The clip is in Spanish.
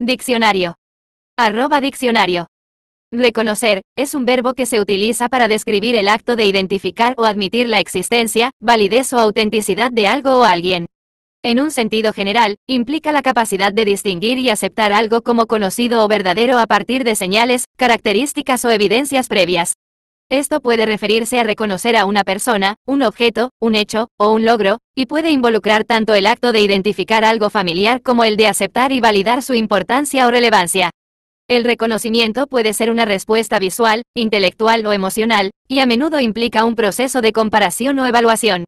Diccionario. Arroba diccionario. Reconocer, es un verbo que se utiliza para describir el acto de identificar o admitir la existencia, validez o autenticidad de algo o alguien. En un sentido general, implica la capacidad de distinguir y aceptar algo como conocido o verdadero a partir de señales, características o evidencias previas. Esto puede referirse a reconocer a una persona, un objeto, un hecho, o un logro, y puede involucrar tanto el acto de identificar algo familiar como el de aceptar y validar su importancia o relevancia. El reconocimiento puede ser una respuesta visual, intelectual o emocional, y a menudo implica un proceso de comparación o evaluación.